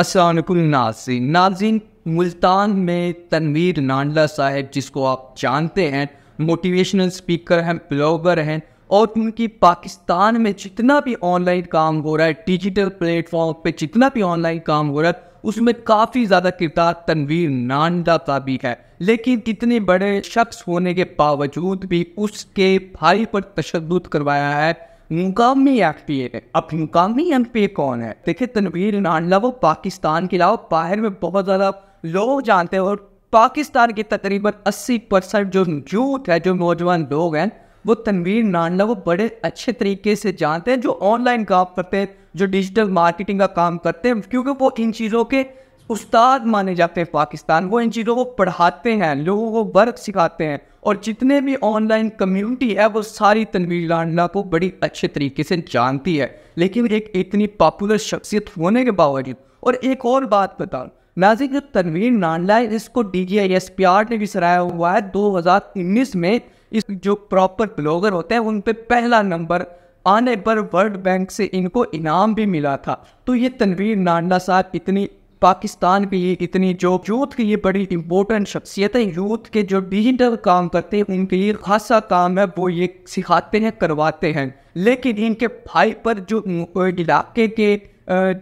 असलकुम नाजीन नाजीन मुल्तान में तनवीर नांडला साहब जिसको आप जानते हैं मोटिवेशनल स्पीकर हैं ब्लॉगर हैं और उनकी पाकिस्तान में जितना भी ऑनलाइन काम हो रहा है डिजिटल प्लेटफॉर्म पे जितना भी ऑनलाइन काम हो रहा है उसमें काफ़ी ज़्यादा किरदार तनवीर नांडा का भी है लेकिन इतने बड़े शख्स होने के बावजूद भी उसके भाई पर तशद करवाया है मुकामी एफ पी ए अब मुकामी एम पी ए कौन है देखिए तनवीर नानला वो पाकिस्तान के अलावा बाहर में बहुत ज़्यादा लोग जानते हैं और पाकिस्तान के तकरीबन 80 परसेंट जो यूथ है जो नौजवान लोग हैं वो तनवीर नानला वो बड़े अच्छे तरीके से जानते हैं जो ऑनलाइन काम करते हैं जो डिजिटल मार्केटिंग का काम करते हैं क्योंकि वो इन चीज़ों के उस्ताद माने जाते हैं पाकिस्तान वो इन चीज़ों को पढ़ाते हैं लोगों को वर्क सिखाते हैं और जितने भी ऑनलाइन कम्युनिटी है वो सारी तनवीर लांडला को बड़ी अच्छे तरीके से जानती है लेकिन एक इतनी पॉपुलर शख्सियत होने के बावजूद और एक और बात बताऊँ नाजिक जो तनवीर नांडला है इसको D G I S P R ने भी सराया हुआ है 2019 में इस जो प्रॉपर ब्लॉगर होते हैं उन पर पहला नंबर आने पर वर्ल्ड बैंक से इनको इनाम भी मिला था तो ये तनवीर नांडला साहब इतनी पाकिस्तान के लिए इतनी जो यूथ के लिए बड़ी इंपॉर्टेंट शख्सियत है यूथ के जो डिजिटल काम करते हैं उनके लिए खासा काम है वो ये सिखाते हैं करवाते हैं लेकिन इनके भाई पर जो इलाके के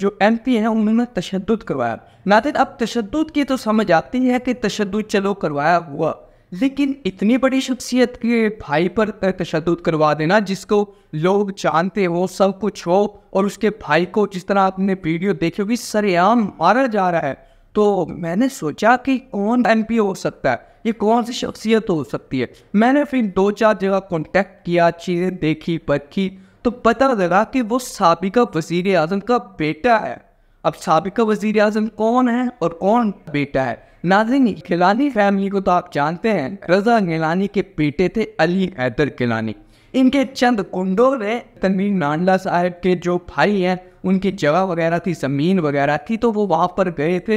जो एम पी है उन्होंने तशद करवाया नादिन अब तशद की तो समझ आती है कि तशद चलो करवाया हुआ लेकिन इतनी बड़ी शख्सियत के भाई पर तशद करवा देना जिसको लोग जानते हो सब कुछ हो और उसके भाई को जिस तरह आपने वीडियो देखी होगी सरेआम मारा जा रहा है तो मैंने सोचा कि कौन एम हो सकता है ये कौन सी शख्सियत हो सकती है मैंने फिर दो चार जगह कॉन्टेक्ट किया चीज़ें देखी परखी तो पता लगा कि वो सबका वज़ी अजम का बेटा है अब सबका वज़ी अजम कौन है और कौन बेटा है नाजिन खिलानी फैमिली को तो आप जानते हैं रजा गिलानी के बेटे थे अली हैदर गिलानी इनके चंद कुंडों ने तनवीर नांडला साहब के जो भाई हैं उनकी जगह वगैरह थी ज़मीन वगैरह थी तो वो वहाँ पर गए थे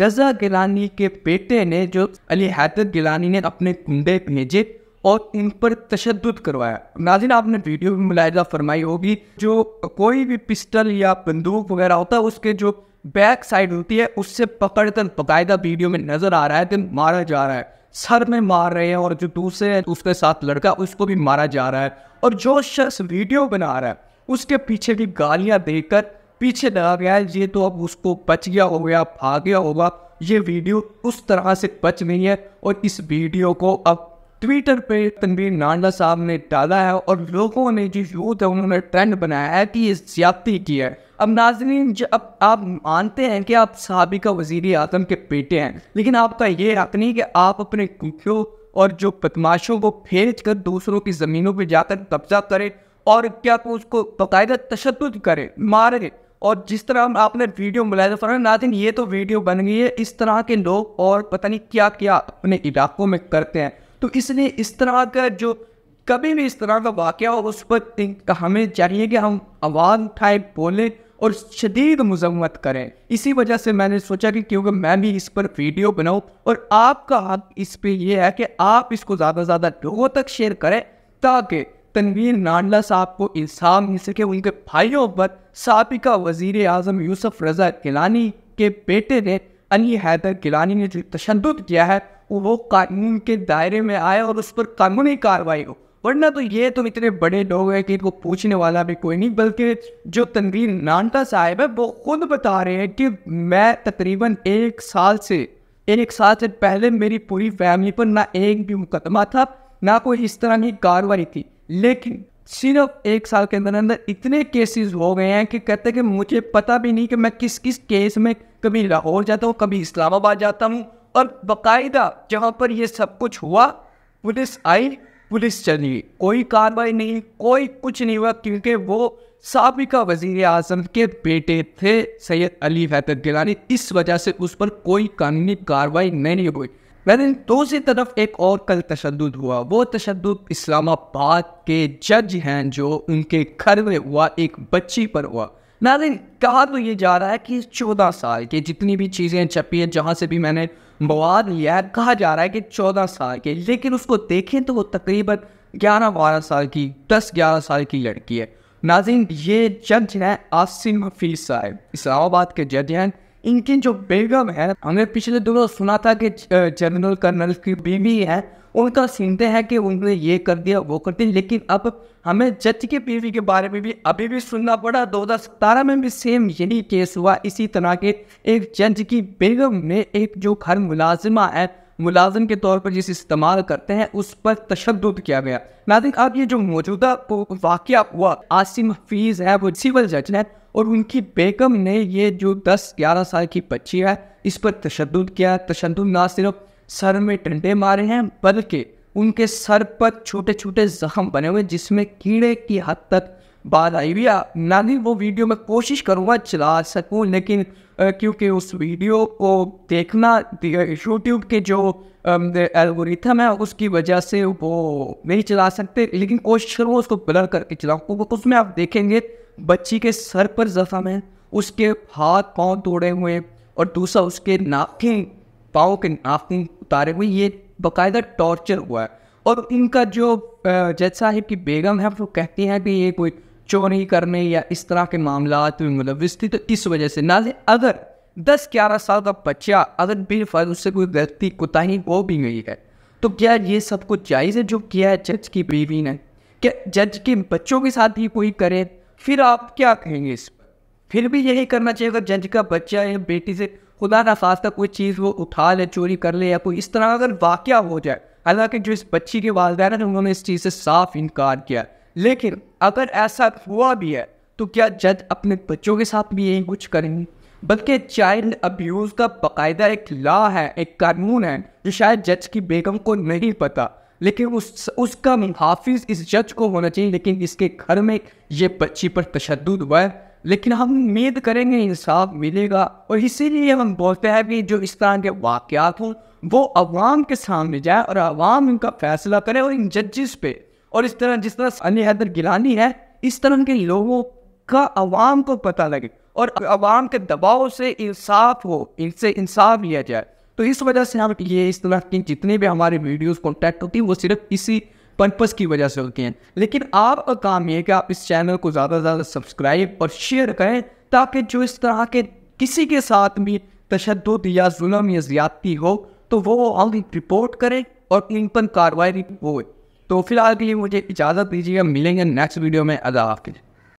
रजा गिलानी के बेटे ने जो अली हैदर गिलानी ने अपने कुंडे भेजे और इन पर तशद करवाया नाजिन आपने वीडियो भी मुलायदा फरमाई होगी जो कोई भी पिस्टल या बंदूक वगैरह होता है उसके जो बैक साइड होती है उससे पकड़ कर बाकायदा वीडियो में नजर आ रहा है दिन मारा जा रहा है सर में मार रहे हैं और जो दूसरे हैं उसके साथ लड़का उसको भी मारा जा रहा है और जो शख्स वीडियो बना रहा है उसके पीछे भी गालियां देकर पीछे लगा गया है ये तो अब उसको बच गया हो गया भाग गया होगा ये वीडियो उस तरह से बच गई है और इस वीडियो को अब ट्विटर पे तनवीर नांडा साहब ने डाला है और लोगों ने जो यूथ है उन्होंने ट्रेंड बनाया है कि ये ज्यादा की है अब नाजरीन अब आप मानते हैं कि आप सबका वजीर अजम के बेटे हैं लेकिन आपका ये हक नहीं कि आप अपने कुखियों और जो बदमाशों को फेंच कर दूसरों की ज़मीनों पर जाकर कब्जा करें और क्या तो उसको बाकायदा तशद करें मारें और जिस तरह हम आपने वीडियो मुलायदा फरमाया नादिन ये तो वीडियो बन गई है इस तरह के लोग और पता नहीं क्या क्या अपने इलाकों में करते हैं तो इसलिए इस तरह का जो कभी भी इस तरह का वाक़ हो उस पर हमें चाहिए कि हम आवाज़ उठाएं बोलें और शदीद मजम्मत करें इसी वजह से मैंने सोचा कि क्योंकि मैं भी इस पर वीडियो बनाऊँ और आपका हक इस पर यह है कि आप इसको ज़्यादा से ज़्यादा लोगों तक शेयर करें ताकि तनवीर नाडला साहब को इंसाफ मिल सके उनके भाइयों पर सबका वजीर अजम यूसफ रज़ा गिलानी के बेटे ने अली हैदर गिलानी ने जो तशद किया है वो कानून के दायरे में आए और उस पर कानूनी कार्रवाई हो वरना तो ये तुम इतने बड़े लोग हैं कि इनको पूछने वाला भी कोई नहीं बल्कि जो तनवीर नानटा साहब है वो खुद बता रहे हैं कि मैं तकरीबन एक साल से एक साल से पहले मेरी पूरी फैमिली पर ना एक भी मुकदमा था ना कोई इस तरह की कार्रवाई थी लेकिन सिर्फ एक साल के अंदर अंदर इतने केसेस हो गए हैं कि कहते हैं कि मुझे पता भी नहीं कि मैं किस किस केस में कभी लाहौर जाता हूँ कभी इस्लामाबाद जाता हूँ और बाकायदा जहाँ पर ये सब कुछ हुआ पुलिस आई पुलिस चली कोई कार्रवाई नहीं कोई कुछ नहीं हुआ क्योंकि वो सबका वजीर आजम के बेटे थे सैयद अली हैदर गिलानी इस वजह से उस पर कोई कानूनी कार्रवाई नहीं हुई लेकिन दूसरी तरफ एक और कल तशद हुआ वो तशद इस्लामाबाद के जज हैं जो उनके घर में हुआ एक बच्ची पर हुआ नाजिन कहा तो ये जा रहा है कि चौदह साल की जितनी भी चीज़ें छपी हैं जहाँ से भी मैंने मवाद याद कहा जा रहा है कि चौदह साल के लेकिन उसको देखें तो वो तकरीबन ग्यारह बारह साल की दस ग्यारह साल की लड़की है नाजिन ये जज हैं आसिम हफीज साहब इस्लामाबाद के जज हैं इनकी जो बेगम है हमने पिछले दिनों सुना था कि जनरल कर्नल की बीवी है उनका सुनते हैं कि उन्होंने ये कर दिया वो कर दिया लेकिन अब हमें जज के बीवी के बारे में भी अभी भी सुनना पड़ा दो हज़ार सतारह में भी सेम यही केस हुआ इसी तरह के एक जज की बेगम ने एक जो घर मुलाजिमा है मुलाजम के तौर पर जिसे इस्तेमाल करते हैं उस पर तशद किया गया नादिन अब ये जो मौजूदा वाक़ हुआ आसिम हफीज़ है वो सिविल जज है और उनकी बेगम ने ये जो 10-11 साल की बच्ची है इस पर तशद किया तशद ना सिर्फ सर में डंडे मारे हैं बल्कि उनके सर पर छोटे छोटे जख्म बने हुए जिसमें कीड़े की हद तक बात आई हुई ना ही वो वीडियो मैं कोशिश करूँगा चला सकूँ लेकिन क्योंकि उस वीडियो को देखना यूट्यूब के जो एल्गोरिथम है उसकी वजह से वो नहीं चला सकते लेकिन कोशिश करूँगा उसको ब्लर करके चलाऊँ तो उसमें आप देखेंगे बच्ची के सर पर जख्म है उसके हाथ पाँव तोड़े हुए और दूसरा उसके नाखें पाओ के नाखून उतारे हुए ये बाकायदा टॉर्चर हुआ है और उनका जो जज साहिब की बेगम है वो कहती हैं कि ये कोई चोरी करने या इस तरह के मामला मुलविस मतलब थी तो इस वजह से ना अगर दस ग्यारह साल का बच्चा अगर बेफर उससे कोई गलती कोताही हो भी गई है तो क्या ये सब कुछ जायज़ है जो किया है जज की बीवी ने क्या जज के बच्चों के साथ ही कोई करे फिर आप क्या कहेंगे इस पर फिर भी यही करना चाहिए अगर जज का बच्चा या बेटी से खुदा ना खास्ता कोई चीज़ वो उठा ले चोरी कर ले या कोई इस तरह अगर वाक़ हो जाए हालांकि जो इस बच्ची के वालदेन हैं उन्होंने इस चीज़ से साफ इनकार किया लेकिन अगर ऐसा हुआ भी है तो क्या जज अपने बच्चों के साथ भी यही कुछ करेंगे बल्कि चाइल्ड अब्यूज़ का बाकायदा एक लॉ है एक कानून है जो शायद जज की बेगम को नहीं पता लेकिन उस उसका हाफिज इस जज को होना चाहिए लेकिन इसके घर में ये बच्ची पर तशद हुआ है लेकिन हम उम्मीद करेंगे इंसाफ मिलेगा और इसीलिए हम बोलते हैं कि जो इस तरह के वाक़ात हों वो अवाम के सामने जाए और अवाम इनका फैसला करे और इन जजिस पे और इस तरह जिस तरह अली हैदर गिलानी है इस तरह के लोगों का अवाम को पता लगे और अवाम के दबाव से इंसाफ हो इनसे इंसाफ लिया जाए तो इस वजह से हम ये इस तरह की जितनी भी हमारी वीडियोस कॉन्टैक्ट होती है वो सिर्फ इसी पर्पज़ की वजह से होती हैं लेकिन आपका काम ये है कि आप इस चैनल को ज़्यादा से ज़्यादा सब्सक्राइब और शेयर करें ताकि जो इस तरह के किसी के साथ भी तशद या जुलम या ज़्यादती हो तो वो हम रिपोर्ट करें और इन पर कार्रवाई हो तो फिलहाल के लिए मुझे इजाज़त दीजिएगा मिलेंगे नेक्स्ट वीडियो में अदा हाफिज़